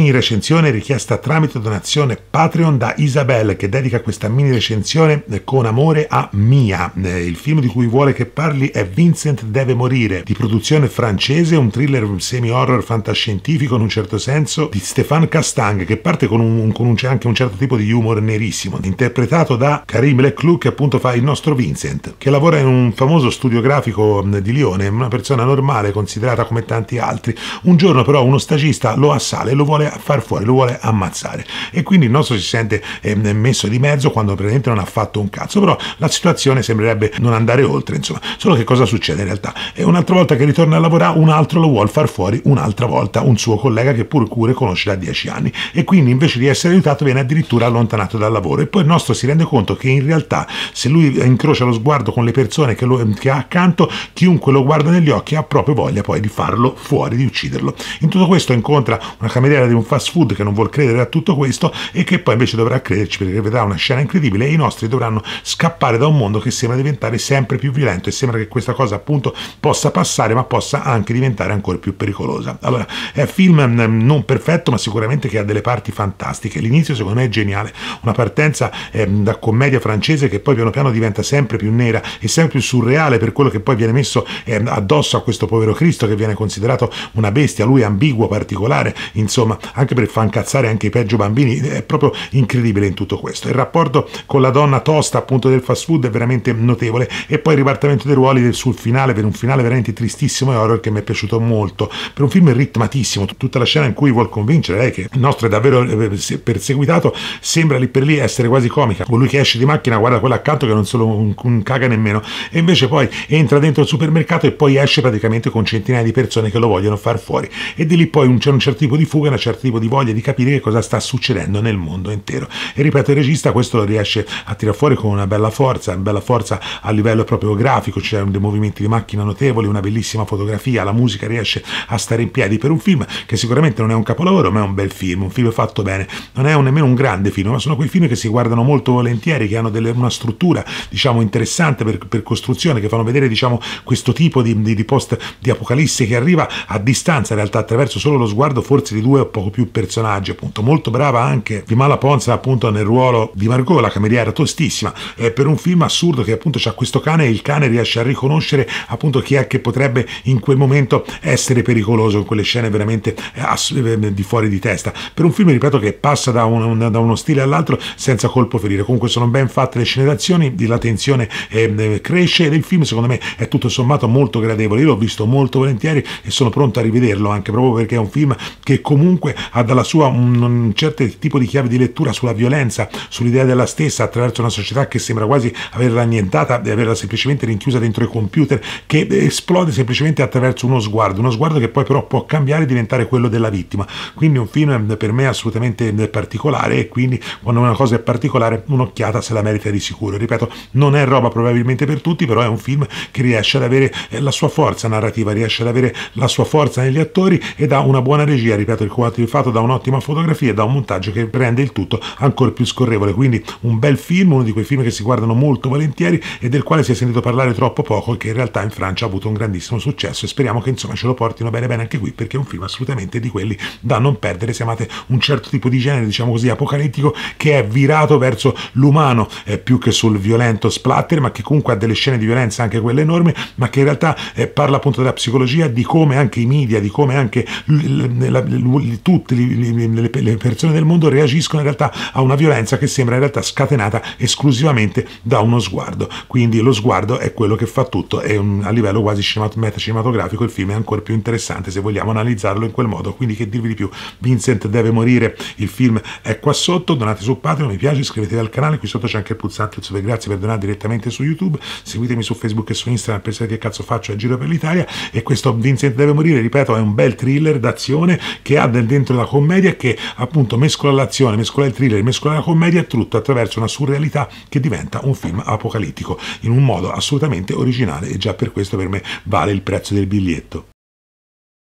mini recensione richiesta tramite donazione Patreon da Isabel che dedica questa mini recensione con amore a Mia. Eh, il film di cui vuole che parli è Vincent deve morire, di produzione francese, un thriller semi-horror fantascientifico in un certo senso di Stéphane Castang che parte con, un, con un, anche un certo tipo di humor nerissimo, interpretato da Karim Leclou che appunto fa il nostro Vincent, che lavora in un famoso studio grafico di Lione, una persona normale considerata come tanti altri. Un giorno però uno stagista lo assale e lo vuole far fuori, lo vuole ammazzare. E quindi il nostro si sente eh, messo di mezzo quando praticamente non ha fatto un cazzo, però la situazione sembrerebbe non andare oltre, insomma. Solo che cosa succede in realtà? E un'altra volta che ritorna a lavorare, un altro lo vuole far fuori un'altra volta, un suo collega che pur cure conosce da dieci anni. E quindi invece di essere aiutato viene addirittura allontanato dal lavoro. E poi il nostro si rende conto che in realtà se lui eh, incrocia lo sguardo con le persone che, lo, ehm, che ha accanto, chiunque lo guarda negli occhi ha proprio voglia poi di farlo fuori, di ucciderlo. In tutto questo incontra una cameriera di un un fast food che non vuol credere a tutto questo e che poi invece dovrà crederci perché vedrà una scena incredibile e i nostri dovranno scappare da un mondo che sembra diventare sempre più violento e sembra che questa cosa appunto possa passare ma possa anche diventare ancora più pericolosa. Allora, è un film mm, non perfetto ma sicuramente che ha delle parti fantastiche. L'inizio secondo me è geniale, una partenza eh, da commedia francese che poi piano piano diventa sempre più nera e sempre più surreale per quello che poi viene messo eh, addosso a questo povero Cristo che viene considerato una bestia, lui ambiguo, particolare, insomma anche per far incazzare anche i peggio bambini, è proprio incredibile in tutto questo. Il rapporto con la donna tosta appunto del fast food è veramente notevole e poi il ripartimento dei ruoli sul finale per un finale veramente tristissimo e horror che mi è piaciuto molto. Per un film ritmatissimo, tutta la scena in cui vuol convincere lei che il nostro è davvero eh, eh, perseguitato sembra lì per lì essere quasi comica. Colui che esce di macchina guarda quello accanto che non se lo un, un caga nemmeno e invece poi entra dentro il supermercato e poi esce praticamente con centinaia di persone che lo vogliono far fuori e di lì poi c'è un certo tipo di fuga, una certa certo tipo di voglia di capire che cosa sta succedendo nel mondo intero. E ripeto, il regista questo lo riesce a tirare fuori con una bella forza, una bella forza a livello proprio grafico, c'è cioè dei movimenti di macchina notevoli, una bellissima fotografia, la musica riesce a stare in piedi per un film che sicuramente non è un capolavoro, ma è un bel film, un film fatto bene. Non è un, nemmeno un grande film, ma sono quei film che si guardano molto volentieri, che hanno delle, una struttura, diciamo, interessante per, per, costruzione, che fanno vedere, diciamo, questo tipo di, di, di post di apocalisse che arriva a distanza, in realtà attraverso solo lo sguardo forse di due o poco poco più personaggi, appunto. Molto brava anche Vimala Ponza, appunto, nel ruolo di Margot, la cameriera tostissima. È eh, per un film assurdo che, appunto, c'ha questo cane e il cane riesce a riconoscere, appunto, chi è che potrebbe in quel momento essere pericoloso in quelle scene veramente eh, eh, di fuori di testa. Per un film, ripeto, che passa da, un, da uno stile all'altro senza colpo ferire. Comunque sono ben fatte le scene d'azione, la tensione ehm, eh, cresce ed il film, secondo me, è tutto sommato molto gradevole. Io l'ho visto molto volentieri e sono pronto a rivederlo anche proprio perché è un film che comunque ha dalla sua un, un certo tipo di chiave di lettura sulla violenza, sull'idea della stessa attraverso una società che sembra quasi averla annientata e averla semplicemente rinchiusa dentro i computer, che eh, esplode semplicemente attraverso uno sguardo, uno sguardo che poi però può cambiare e diventare quello della vittima. Quindi un film eh, per me assolutamente eh, particolare e quindi quando una cosa è particolare un'occhiata se la merita di sicuro. Ripeto, non è roba probabilmente per tutti, però è un film che riesce ad avere la sua forza narrativa, riesce ad avere la sua forza negli attori ed ha una buona regia, ripeto, il quadro fatto da un'ottima fotografia e da un montaggio che rende il tutto ancora più scorrevole. Quindi un bel film, uno di quei film che si guardano molto volentieri e del quale si è sentito parlare troppo poco e che in realtà in Francia ha avuto un grandissimo successo e speriamo che insomma ce lo portino bene bene anche qui perché è un film assolutamente di quelli da non perdere se amate un certo tipo di genere diciamo così apocalittico che è virato verso l'umano eh, più che sul violento splatter ma che comunque ha delle scene di violenza anche quelle enormi ma che in realtà eh, parla appunto della psicologia di come anche i media di come anche l- l- l- tutto tutte le persone del mondo reagiscono in realtà a una violenza che sembra in realtà scatenata esclusivamente da uno sguardo. Quindi lo sguardo è quello che fa tutto e a livello quasi cinematografico il film è ancora più interessante se vogliamo analizzarlo in quel modo. Quindi che dirvi di più? Vincent deve morire, il film è qua sotto, donate su Patreon, mi piace, iscrivetevi al canale, qui sotto c'è anche il pulsante il super grazie per donare direttamente su YouTube, seguitemi su Facebook e su Instagram per sapere che cazzo faccio a giro per l'Italia e questo Vincent deve morire, ripeto, è un bel thriller d'azione che ha dentro dentro la commedia che appunto mescola l'azione, mescola il thriller, mescola la commedia, tutto attraverso una surrealità che diventa un film apocalittico in un modo assolutamente originale e già per questo per me vale il prezzo del biglietto.